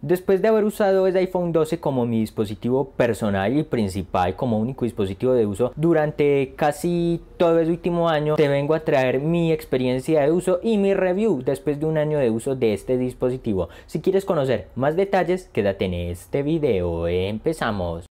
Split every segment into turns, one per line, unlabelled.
Después de haber usado el iPhone 12 como mi dispositivo personal y principal, como único dispositivo de uso durante casi todo el último año, te vengo a traer mi experiencia de uso y mi review después de un año de uso de este dispositivo. Si quieres conocer más detalles, quédate en este video. Empezamos.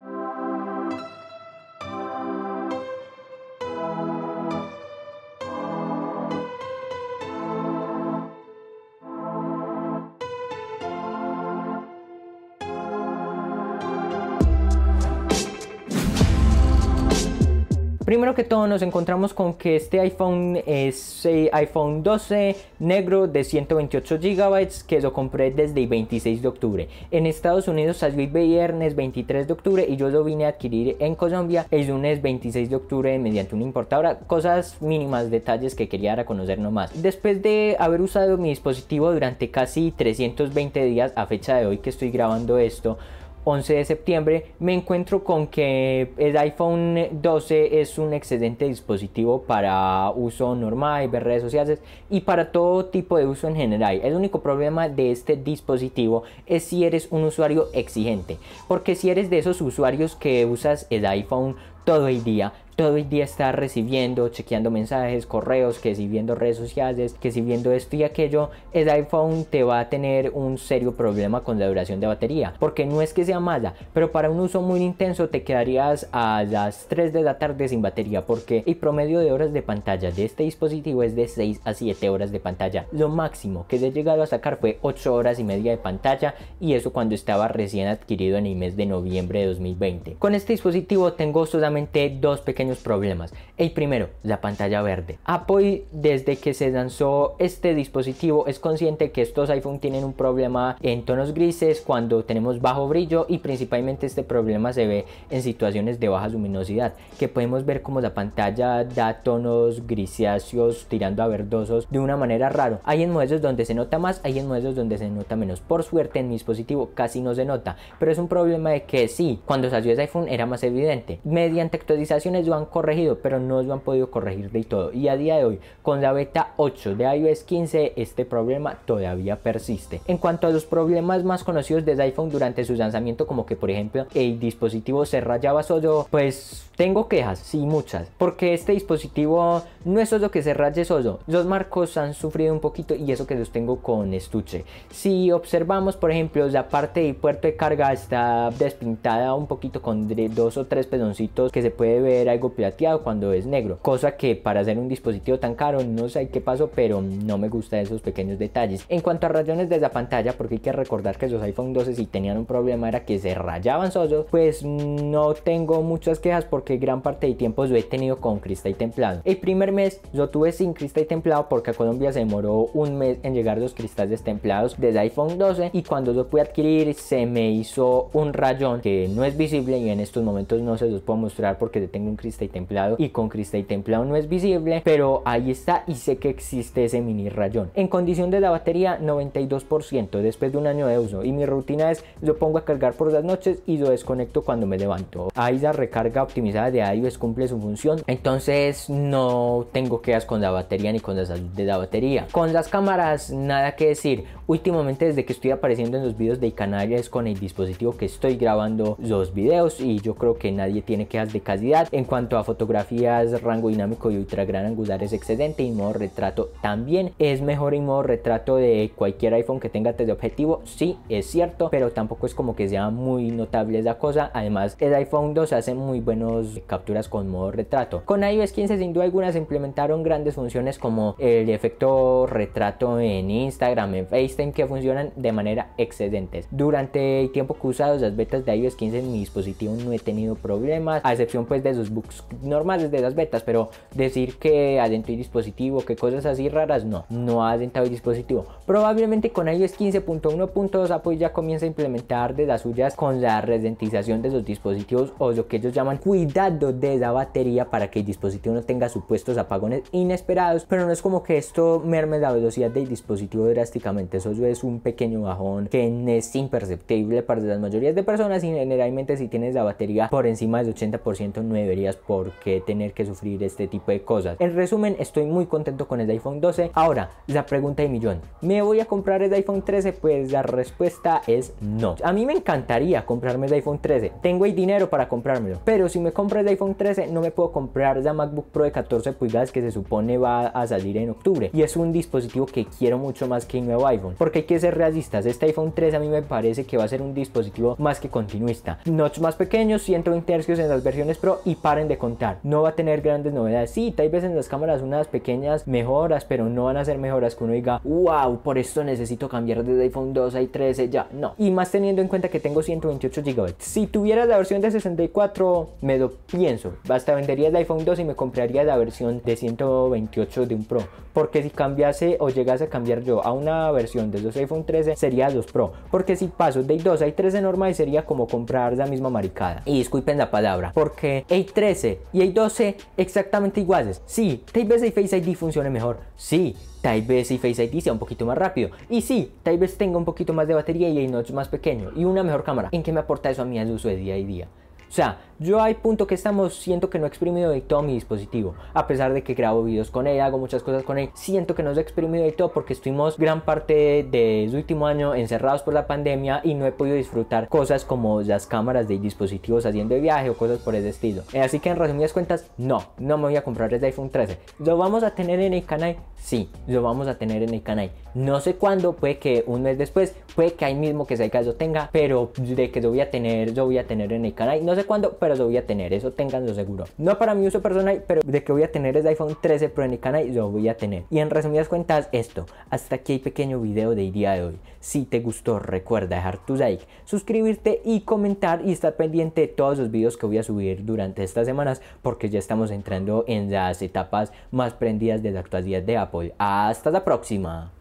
Primero que todo nos encontramos con que este iPhone es eh, iPhone 12 negro de 128 GB que lo compré desde el 26 de octubre. En Estados Unidos salió el viernes 23 de octubre y yo lo vine a adquirir en Colombia el lunes 26 de octubre mediante una importadora. Cosas mínimas, detalles que quería dar a conocer nomás. Después de haber usado mi dispositivo durante casi 320 días a fecha de hoy que estoy grabando esto, 11 de septiembre me encuentro con que el iPhone 12 es un excelente dispositivo para uso normal, ver redes sociales y para todo tipo de uso en general. El único problema de este dispositivo es si eres un usuario exigente, porque si eres de esos usuarios que usas el iPhone todo el día, todo el día estar recibiendo, chequeando mensajes, correos, que si viendo redes sociales, que si viendo esto y aquello, el iPhone te va a tener un serio problema con la duración de batería. Porque no es que sea mala, pero para un uso muy intenso te quedarías a las 3 de la tarde sin batería porque el promedio de horas de pantalla de este dispositivo es de 6 a 7 horas de pantalla. Lo máximo que he llegado a sacar fue 8 horas y media de pantalla y eso cuando estaba recién adquirido en el mes de noviembre de 2020. Con este dispositivo tengo solamente dos pequeñas problemas. El primero, la pantalla verde. Apple desde que se lanzó este dispositivo es consciente que estos iPhone tienen un problema en tonos grises cuando tenemos bajo brillo y principalmente este problema se ve en situaciones de baja luminosidad que podemos ver como la pantalla da tonos grisáceos tirando a verdosos de una manera raro. Hay en modelos donde se nota más, hay en modelos donde se nota menos. Por suerte en mi dispositivo casi no se nota, pero es un problema de que sí, cuando salió ese iPhone era más evidente. Mediante actualizaciones lo han corregido, pero no lo han podido corregir del todo. Y a día de hoy, con la beta 8 de iOS 15, este problema todavía persiste. En cuanto a los problemas más conocidos de iPhone durante su lanzamiento, como que por ejemplo el dispositivo se rayaba solo, pues tengo quejas, sí muchas, porque este dispositivo no es solo que se raye solo, los marcos han sufrido un poquito y eso que los tengo con estuche. Si observamos, por ejemplo, la parte del puerto de carga está despintada un poquito con dos o tres pedoncitos que se puede ver algo plateado cuando es negro, cosa que para hacer un dispositivo tan caro no sé qué pasó, pero no me gusta esos pequeños detalles. En cuanto a rayones de la pantalla, porque hay que recordar que los iPhone 12 si tenían un problema era que se rayaban solos, pues no tengo muchas quejas porque gran parte del tiempo lo he tenido con cristal templado. El primer mes yo tuve sin cristal templado porque a Colombia se demoró un mes en llegar los cristales templados del iPhone 12 y cuando lo pude adquirir se me hizo un rayón que no es visible y en estos momentos no se los puedo mostrar porque tengo un cristal y templado y con cristal templado no es visible, pero ahí está y sé que existe ese mini rayón. En condición de la batería 92% después de un año de uso y mi rutina es lo pongo a cargar por las noches y lo desconecto cuando me levanto. Ahí la recarga optimizada de iOS cumple su función, entonces no tengo quedas con la batería ni con la salud de la batería. Con las cámaras nada que decir, Últimamente desde que estoy apareciendo en los videos de canales es con el dispositivo que estoy grabando los videos y yo creo que nadie tiene quejas de calidad. En cuanto a fotografías, rango dinámico y ultra gran angular es excedente y modo retrato también. Es mejor en modo retrato de cualquier iPhone que tenga teleobjetivo objetivo, sí, es cierto, pero tampoco es como que sea muy notable esa cosa. Además, el iPhone 2 hace muy buenas capturas con modo retrato. Con iOS 15 sin duda algunas implementaron grandes funciones como el efecto retrato en Instagram, en Facebook, en que funcionan de manera excedente Durante el tiempo que he usado las betas de iOS 15 en mi dispositivo no he tenido problemas, a excepción pues de esos bugs normales de las betas, pero decir que adentro el dispositivo, que cosas así raras, no, no ha adentro el dispositivo. Probablemente con iOS 15.1.2 ya comienza a implementar de las suyas con la redentización de los dispositivos o lo que ellos llaman cuidado de la batería para que el dispositivo no tenga supuestos apagones inesperados, pero no es como que esto merme la velocidad del dispositivo drásticamente, eso es un pequeño bajón que es imperceptible para las mayorías de personas y generalmente si tienes la batería por encima del 80% no deberías por qué tener que sufrir este tipo de cosas. En resumen, estoy muy contento con el iPhone 12. Ahora, la pregunta de millón, ¿me voy a comprar el iPhone 13? Pues la respuesta es no. A mí me encantaría comprarme el iPhone 13. Tengo el dinero para comprármelo, pero si me compro el iPhone 13 no me puedo comprar la MacBook Pro de 14 pulgadas que se supone va a salir en octubre y es un dispositivo que quiero mucho más que el nuevo iPhone porque hay que ser realistas. Este iPhone 3 a mí me parece que va a ser un dispositivo más que continuista. Notch más pequeños, 120 Hz en las versiones Pro y paren de contar. No va a tener grandes novedades. Sí, tal vez en las cámaras unas pequeñas mejoras, pero no van a ser mejoras que uno diga, wow, por esto necesito cambiar desde iPhone 2 a i13 ya. No. Y más teniendo en cuenta que tengo 128 GB. Si tuviera la versión de 64, me lo pienso. Hasta vendería el iPhone 2 y me compraría la versión de 128 de un Pro. Porque si cambiase o llegase a cambiar yo a una versión de los iPhone 13 sería los Pro, porque si paso de i2 a i13 normal sería como comprar la misma maricada. Y disculpen la palabra, porque i13 y i12 exactamente iguales. Sí, tal vez el Face ID funciona mejor. Sí, tal vez Face ID sea un poquito más rápido. Y sí, tal vez tenga un poquito más de batería y el notch más pequeño y una mejor cámara. ¿En qué me aporta eso a mí al uso de día a día? O sea, yo hay punto que estamos, siento que no he exprimido de todo mi dispositivo. A pesar de que grabo videos con él, hago muchas cosas con él, siento que no he exprimido de todo porque estuvimos gran parte de su último año encerrados por la pandemia y no he podido disfrutar cosas como las cámaras de dispositivos haciendo de viaje o cosas por ese estilo. Eh, así que en resumidas cuentas, no, no me voy a comprar el iPhone 13. ¿Lo vamos a tener en el canal? Sí, lo vamos a tener en el canal. No sé cuándo, puede que un mes después, puede que ahí mismo que Seica lo tenga, pero de que lo voy a tener, lo voy a tener en el canal. No sé cuándo, pero lo voy a tener, eso tenganlo seguro. No para mi uso personal, pero de que voy a tener es iPhone 13 Pro en canal y lo voy a tener. Y en resumidas cuentas, esto. Hasta aquí el pequeño video del día de hoy. Si te gustó, recuerda dejar tu like, suscribirte y comentar y estar pendiente de todos los vídeos que voy a subir durante estas semanas porque ya estamos entrando en las etapas más prendidas de la actualidad de Apple. Hasta la próxima.